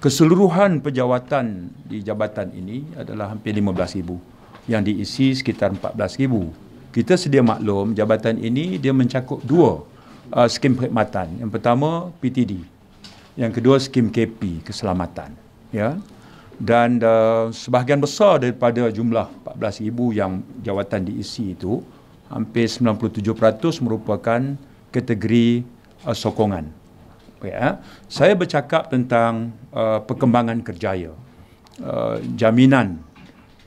keseluruhan pejawatan di jabatan ini adalah hampir 15,000 yang diisi sekitar 14,000. Kita sedia maklum jabatan ini dia mencakup dua uh, skim perkhidmatan. Yang pertama PTD. Yang kedua skim KP, keselamatan. Ya. Dan uh, sebahagian besar daripada jumlah 14,000 yang jawatan diisi itu hampir 97% merupakan kategori uh, sokongan ya saya bercakap tentang uh, perkembangan kerjaya uh, jaminan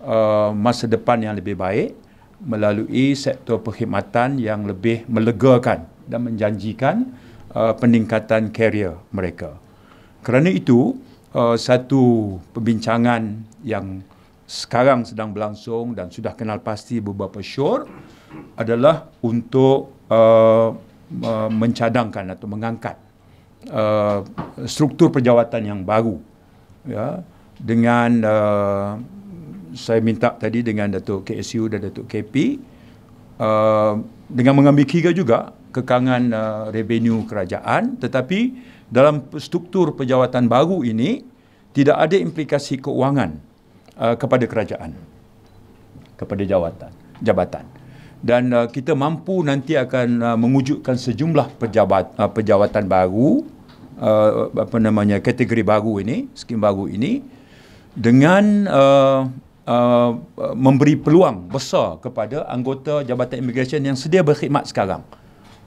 uh, masa depan yang lebih baik melalui sektor perkhidmatan yang lebih melegakan dan menjanjikan uh, peningkatan karier mereka kerana itu uh, satu perbincangan yang sekarang sedang berlangsung dan sudah kenal pasti beberapa syur adalah untuk uh, mencadangkan atau mengangkat uh, struktur perjawatan yang baru ya dengan uh, saya minta tadi dengan Datuk KSU dan Datuk KP uh, dengan mengambil kira juga kekangan uh, revenue kerajaan tetapi dalam struktur perjawatan baru ini tidak ada implikasi keuangan uh, kepada kerajaan kepada jawatan jabatan, jabatan dan uh, kita mampu nanti akan uh, mewujudkan sejumlah pejabat uh, pejawatan baru uh, apa namanya kategori baru ini skim baru ini dengan uh, uh, memberi peluang besar kepada anggota jabatan imigresen yang sedia berkhidmat sekarang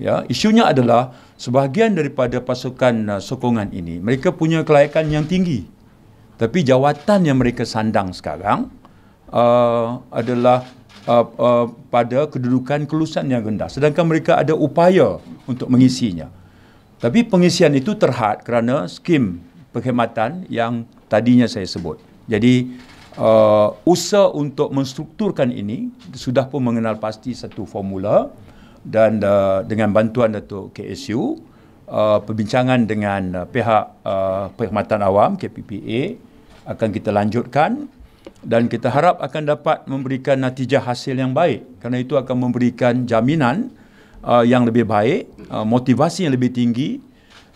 ya isunya adalah sebahagian daripada pasukan uh, sokongan ini mereka punya kelayakan yang tinggi tapi jawatan yang mereka sandang sekarang uh, adalah uh, uh, pada kedudukan kelulusan yang rendah sedangkan mereka ada upaya untuk mengisinya tapi pengisian itu terhad kerana skim perkhidmatan yang tadinya saya sebut jadi uh, usaha untuk menstrukturkan ini sudah pun mengenal pasti satu formula dan uh, dengan bantuan Datuk KSU uh, perbincangan dengan uh, pihak uh, perkhidmatan awam KPPA akan kita lanjutkan dan kita harap akan dapat memberikan natijah hasil yang baik kerana itu akan memberikan jaminan uh, yang lebih baik uh, motivasi yang lebih tinggi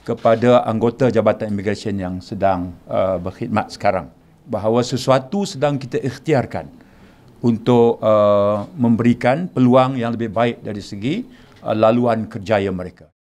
kepada anggota jabatan imigresen yang sedang uh, berkhidmat sekarang bahawa sesuatu sedang kita ikhtiarkan untuk uh, memberikan peluang yang lebih baik dari segi uh, laluan kerjaya mereka